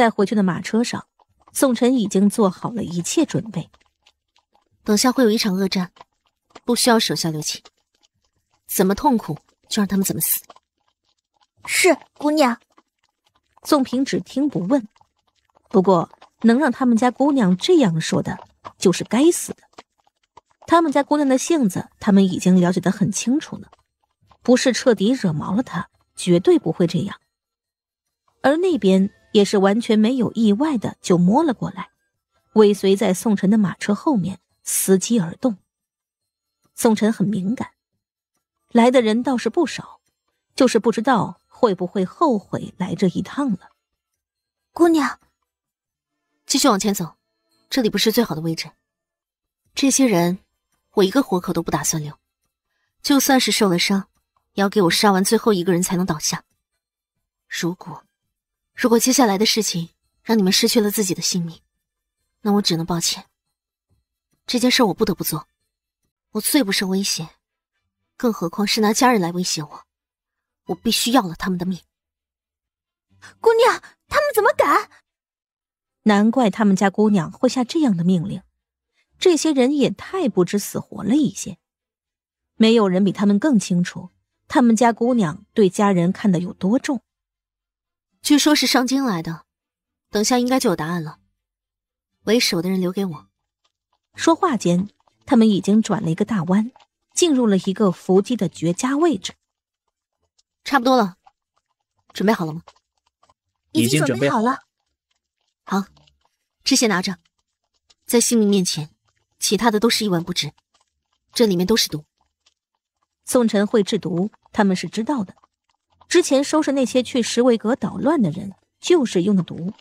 在回去的马车上，宋晨已经做好了一切准备。等下会有一场恶战，不需要手下留情，怎么痛苦就让他们怎么死。是姑娘，宋平只听不问。不过能让他们家姑娘这样说的，就是该死的。他们家姑娘的性子，他们已经了解的很清楚了，不是彻底惹毛了她，绝对不会这样。而那边。也是完全没有意外的就摸了过来，尾随在宋晨的马车后面，伺机而动。宋晨很敏感，来的人倒是不少，就是不知道会不会后悔来这一趟了。姑娘，继续往前走，这里不是最好的位置。这些人，我一个活口都不打算留，就算是受了伤，也要给我杀完最后一个人才能倒下。如果。如果接下来的事情让你们失去了自己的性命，那我只能抱歉。这件事我不得不做，我最不受威胁，更何况是拿家人来威胁我，我必须要了他们的命。姑娘，他们怎么敢？难怪他们家姑娘会下这样的命令，这些人也太不知死活了一些。没有人比他们更清楚，他们家姑娘对家人看得有多重。据说，是上京来的，等下应该就有答案了。为首的人留给我。说话间，他们已经转了一个大弯，进入了一个伏击的绝佳位置。差不多了，准备好了吗？已经准备好了。好，这些拿着，在性命面前，其他的都是一文不值。这里面都是毒，宋晨会制毒，他们是知道的。之前收拾那些去石味阁捣乱的人，就是用的毒。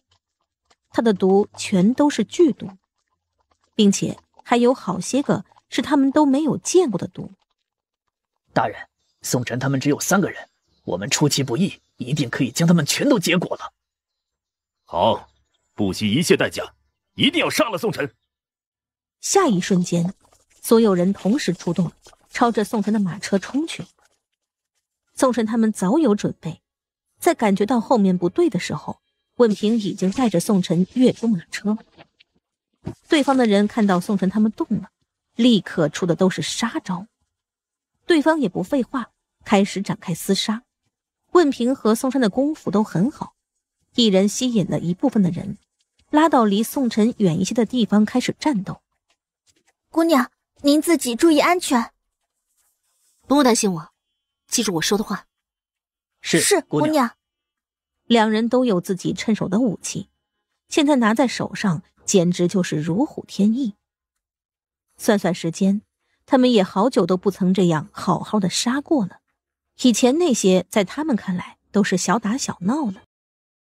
他的毒全都是剧毒，并且还有好些个是他们都没有见过的毒。大人，宋晨他们只有三个人，我们出其不意，一定可以将他们全都结果了。好，不惜一切代价，一定要杀了宋晨。下一瞬间，所有人同时出动，朝着宋晨的马车冲去。宋晨他们早有准备，在感觉到后面不对的时候，问平已经带着宋晨跃出马车。对方的人看到宋晨他们动了，立刻出的都是杀招。对方也不废话，开始展开厮杀。问平和宋晨的功夫都很好，一人吸引了一部分的人，拉到离宋晨远一些的地方开始战斗。姑娘，您自己注意安全，不用担心我。记住我说的话，是是，姑娘。两人都有自己趁手的武器，现在拿在手上，简直就是如虎添翼。算算时间，他们也好久都不曾这样好好的杀过了。以前那些，在他们看来，都是小打小闹了。